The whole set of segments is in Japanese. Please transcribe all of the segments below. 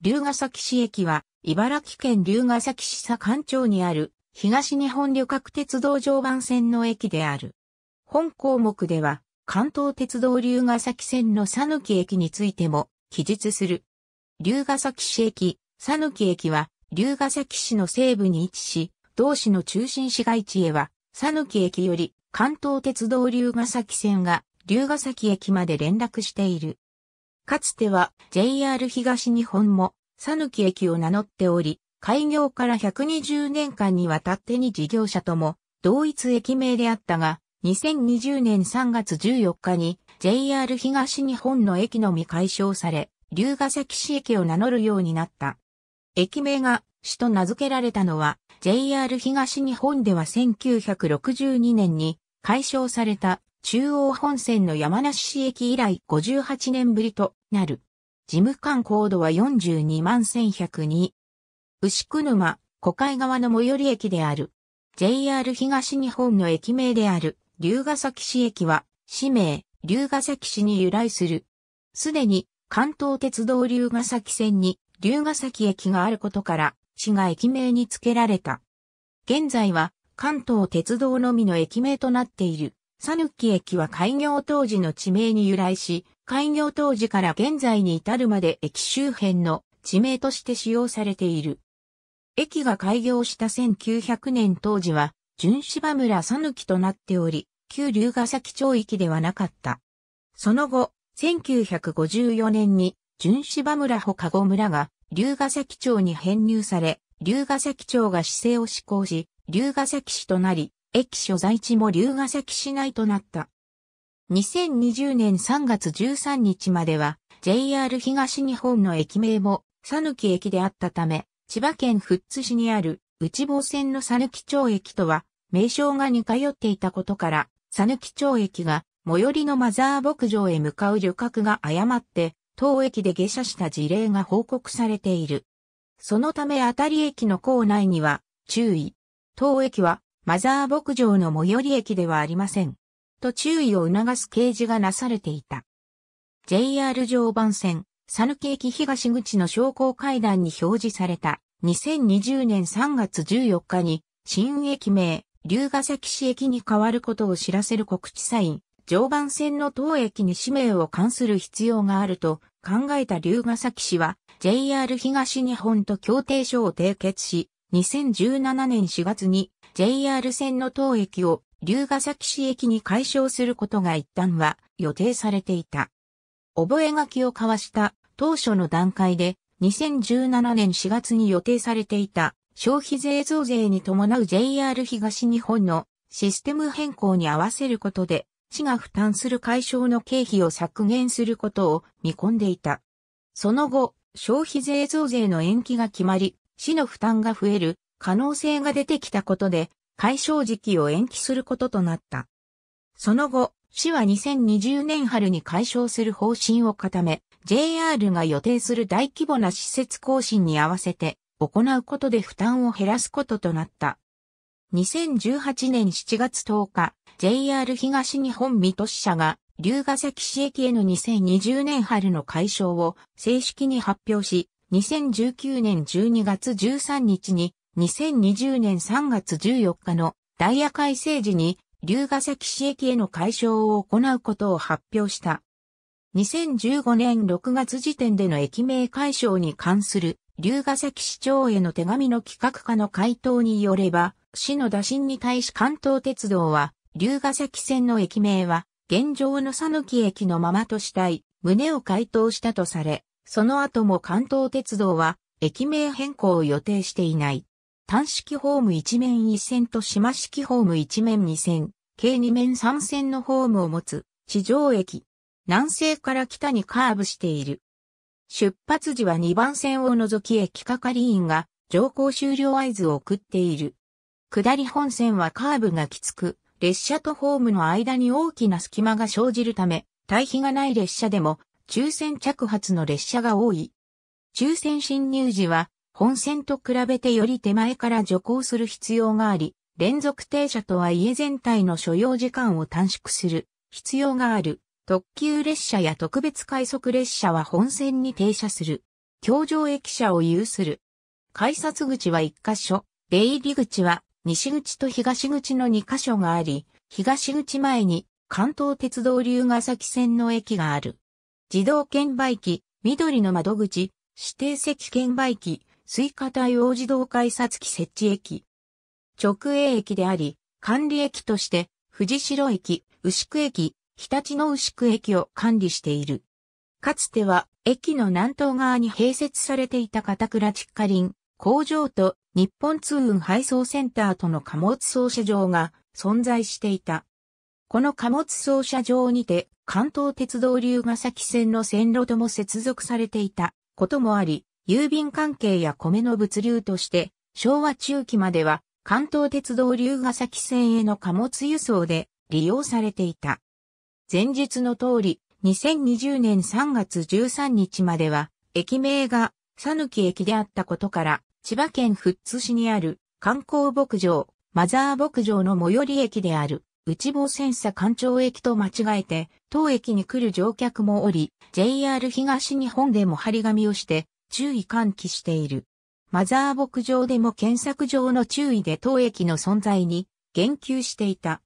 龍ヶ崎市駅は、茨城県龍ヶ崎市左官町にある、東日本旅客鉄道常磐線の駅である。本項目では、関東鉄道龍ヶ崎線の佐抜駅についても、記述する。龍ヶ崎市駅、佐抜駅は、龍ヶ崎市の西部に位置し、同市の中心市街地へは、佐抜駅より、関東鉄道龍ヶ崎線が、龍ヶ崎駅まで連絡している。かつては JR 東日本も、さぬき駅を名乗っており、開業から120年間にわたってに事業者とも、同一駅名であったが、2020年3月14日に JR 東日本の駅のみ解消され、龍ヶ崎市駅を名乗るようになった。駅名が市と名付けられたのは、JR 東日本では1962年に解消された中央本線の山梨市駅以来58年ぶりとなる。事務官高度は42万1102。牛久沼、古海側の最寄り駅である。JR 東日本の駅名である、龍ヶ崎市駅は、市名、龍ヶ崎市に由来する。すでに、関東鉄道龍ヶ崎線に、龍ヶ崎駅があることから、市が駅名に付けられた。現在は、関東鉄道のみの駅名となっている。さぬき駅は開業当時の地名に由来し、開業当時から現在に至るまで駅周辺の地名として使用されている。駅が開業した1900年当時は、純芝村さぬきとなっており、旧龍ヶ崎町域ではなかった。その後、1954年に、純芝村ほかご村が、龍ヶ崎町に編入され、龍ヶ崎町が市政を施行し、龍ヶ崎市となり、駅所在地も龍ヶ崎市内となった。2020年3月13日までは JR 東日本の駅名も佐抜駅であったため、千葉県富津市にある内房線の佐抜町駅とは名称が似通っていたことから、佐抜町駅が最寄りのマザー牧場へ向かう旅客が誤って当駅で下車した事例が報告されている。そのためあたり駅の構内には注意。当駅はマザー牧場の最寄り駅ではありません。と注意を促す掲示がなされていた。JR 常磐線、佐抜駅東口の商工階段に表示された2020年3月14日に新駅名、龍ヶ崎市駅に変わることを知らせる告知サイン、常磐線の当駅に氏名を関する必要があると考えた龍ヶ崎市は JR 東日本と協定書を締結し、2017年4月に JR 線の当駅を龍ヶ崎市駅に解消することが一旦は予定されていた。覚書を交わした当初の段階で2017年4月に予定されていた消費税増税に伴う JR 東日本のシステム変更に合わせることで市が負担する解消の経費を削減することを見込んでいた。その後、消費税増税の延期が決まり、市の負担が増える可能性が出てきたことで、解消時期を延期することとなった。その後、市は2020年春に解消する方針を固め、JR が予定する大規模な施設更新に合わせて、行うことで負担を減らすこととなった。2018年7月10日、JR 東日本水戸支社が、龍ヶ崎市駅への2020年春の解消を正式に発表し、2019年12月13日に2020年3月14日のダイヤ改正時に龍ヶ崎市駅への解消を行うことを発表した。2015年6月時点での駅名解消に関する龍ヶ崎市長への手紙の企画課の回答によれば、市の打診に対し関東鉄道は、龍ヶ崎線の駅名は、現状の佐野木駅のままとしたい、胸を回答したとされ、その後も関東鉄道は、駅名変更を予定していない。単式ホーム一面一線と島式ホーム一面二線、計二面三線のホームを持つ地上駅。南西から北にカーブしている。出発時は2番線を除き駅係員が乗降終了合図を送っている。下り本線はカーブがきつく、列車とホームの間に大きな隙間が生じるため、対比がない列車でも、抽選着発の列車が多い。抽選進入時は、本線と比べてより手前から徐行する必要があり、連続停車とはいえ全体の所要時間を短縮する必要がある。特急列車や特別快速列車は本線に停車する。橋上駅舎を有する。改札口は1カ所、出入り口は西口と東口の2カ所があり、東口前に関東鉄道流ヶ崎線の駅がある。自動券売機、緑の窓口、指定席券売機、水化対応自動改札機設置駅。直営駅であり、管理駅として、藤代駅、牛久駅、日立の牛久駅を管理している。かつては、駅の南東側に併設されていた片倉地下林、工場と日本通運配送センターとの貨物送車場が存在していた。この貨物送車場にて関東鉄道龍ヶ崎線の線路とも接続されていたこともあり、郵便関係や米の物流として、昭和中期までは関東鉄道龍ヶ崎線への貨物輸送で利用されていた。前述の通り、2020年3月13日までは、駅名が、さぬき駅であったことから、千葉県富津市にある観光牧場、マザー牧場の最寄り駅である、内房線佐官庁駅と間違えて、当駅に来る乗客もおり、JR 東日本でも張り紙をして、注意喚起している。マザー牧場でも検索上の注意で当駅の存在に言及していた。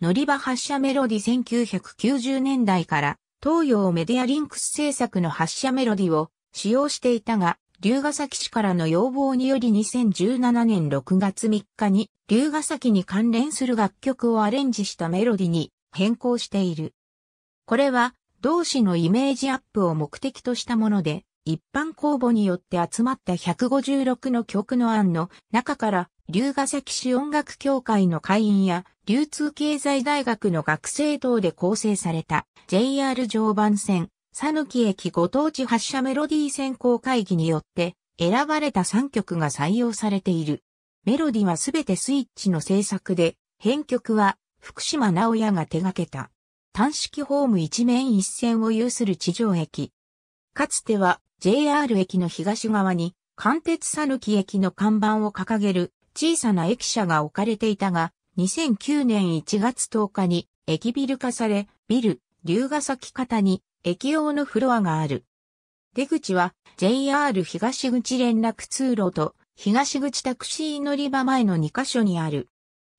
乗り場発車メロディ1990年代から東洋メディアリンクス制作の発車メロディを使用していたが、龍ヶ崎市からの要望により2017年6月3日に龍ヶ崎に関連する楽曲をアレンジしたメロディに変更している。これは同市のイメージアップを目的としたもので、一般公募によって集まった156の曲の案の中から、龍ヶ崎市音楽協会の会員や、流通経済大学の学生等で構成された JR 常磐線、佐抜駅ご当地発車メロディー選考会議によって選ばれた3曲が採用されている。メロディはすべてスイッチの制作で、編曲は福島直也が手掛けた。単式ホーム一面一線を有する地上駅。かつては JR 駅の東側に、関鉄さぬき駅の看板を掲げる小さな駅舎が置かれていたが、2009年1月10日に駅ビル化され、ビル、龍ヶ崎方に駅用のフロアがある。出口は JR 東口連絡通路と東口タクシー乗り場前の2カ所にある。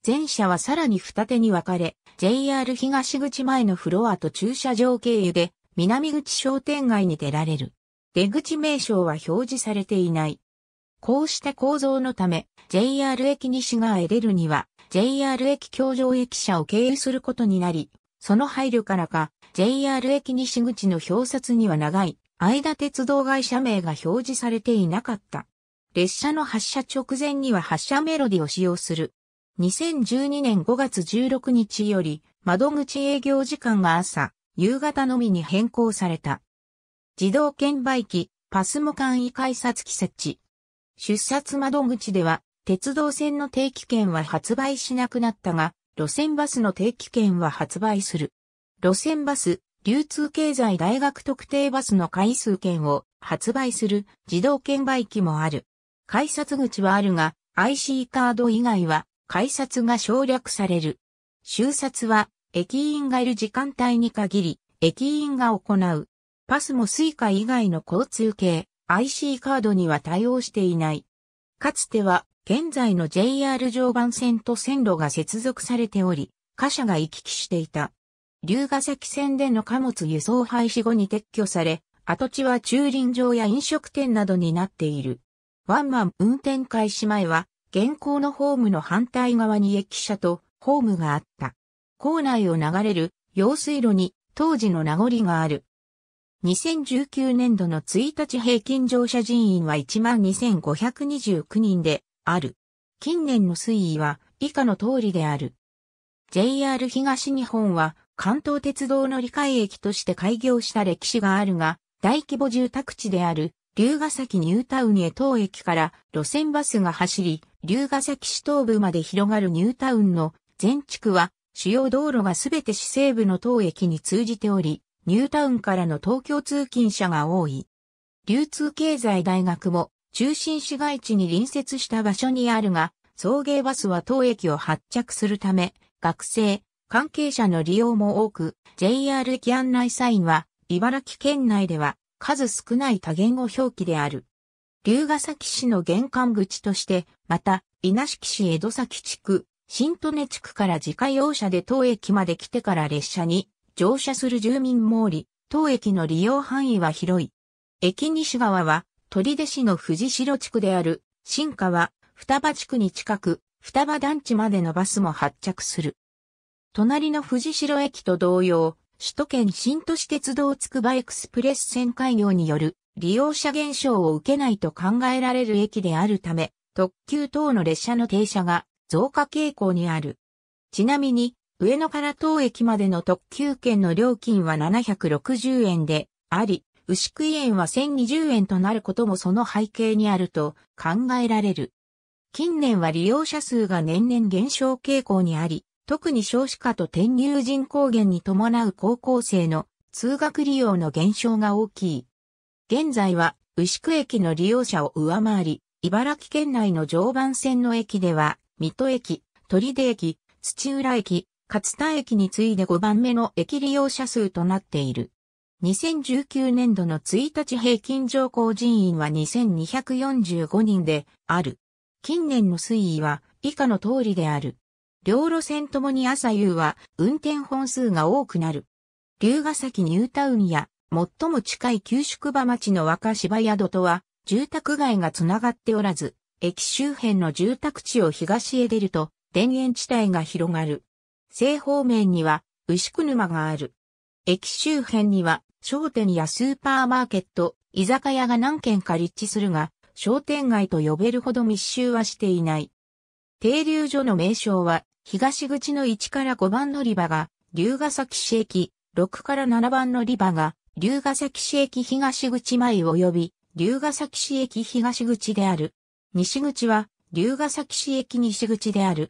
前車はさらに二手に分かれ、JR 東口前のフロアと駐車場経由で南口商店街に出られる。出口名称は表示されていない。こうした構造のため、JR 駅西側へ出るには、JR 駅京上駅舎を経由することになり、その配慮からか、JR 駅西口の表札には長い、間鉄道会社名が表示されていなかった。列車の発車直前には発車メロディを使用する。2012年5月16日より、窓口営業時間が朝、夕方のみに変更された。自動券売機、パスモ簡易改札機設置。出札窓口では、鉄道線の定期券は発売しなくなったが、路線バスの定期券は発売する。路線バス、流通経済大学特定バスの回数券を発売する自動券売機もある。改札口はあるが、IC カード以外は改札が省略される。終札は駅員がいる時間帯に限り、駅員が行う。パスもスイカ以外の交通系 IC カードには対応していない。かつては現在の JR 常磐線と線路が接続されており、貨車が行き来していた。龍ヶ崎線での貨物輸送廃止後に撤去され、跡地は駐輪場や飲食店などになっている。ワンマン運転開始前は、現行のホームの反対側に駅舎とホームがあった。校内を流れる用水路に当時の名残がある。2019年度の1日平均乗車人員は12,529人である。近年の推移は以下の通りである。JR 東日本は関東鉄道の理解駅として開業した歴史があるが、大規模住宅地である龍ヶ崎ニュータウンへ当駅から路線バスが走り、龍ヶ崎市東部まで広がるニュータウンの全地区は主要道路がすべて市西部の当駅に通じており、ニュータウンからの東京通勤者が多い。流通経済大学も中心市街地に隣接した場所にあるが、送迎バスは当駅を発着するため、学生、関係者の利用も多く、JR 駅案内サインは、茨城県内では数少ない多言語表記である。龍ヶ崎市の玄関口として、また、稲敷市江戸崎地区、新利根地区から自家用車で当駅まで来てから列車に乗車する住民もおり、当駅の利用範囲は広い。駅西側は、取手市の藤城地区である、新川、双葉地区に近く、双葉団地までのバスも発着する。隣の藤城駅と同様、首都圏新都市鉄道つくばエクスプレス線開業による利用者減少を受けないと考えられる駅であるため、特急等の列車の停車が増加傾向にある。ちなみに、上野から当駅までの特急券の料金は760円であり、牛久園は1020円となることもその背景にあると考えられる。近年は利用者数が年々減少傾向にあり、特に少子化と転入人口減に伴う高校生の通学利用の減少が大きい。現在は牛久駅の利用者を上回り、茨城県内の常磐線の駅では、水戸駅、鳥出駅、土浦駅、勝田駅に次いで5番目の駅利用者数となっている。2019年度の1日平均乗降人員は2245人である。近年の推移は以下の通りである。両路線ともに朝夕は運転本数が多くなる。龍ヶ崎ニュータウンや最も近い旧宿場町の若芝宿とは住宅街がつながっておらず、駅周辺の住宅地を東へ出ると田園地帯が広がる。西方面には牛久沼がある。駅周辺には商店やスーパーマーケット、居酒屋が何軒か立地するが、商店街と呼べるほど密集はしていない。停留所の名称は、東口の1から5番乗り場が、龍ヶ崎市駅、6から7番乗り場が、龍ヶ崎市駅東口前及び、龍ヶ崎市駅東口である。西口は、龍ヶ崎市駅西口である。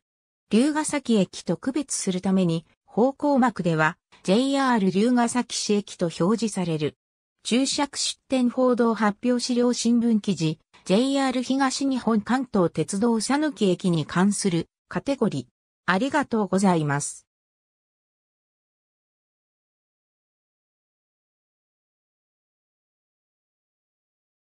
龍ヶ崎駅と区別するために、方向幕では JR 龍ヶ崎市駅と表示される。注釈出店報道発表資料新聞記事、JR 東日本関東鉄道佐抜駅に関するカテゴリー。ありがとうございます。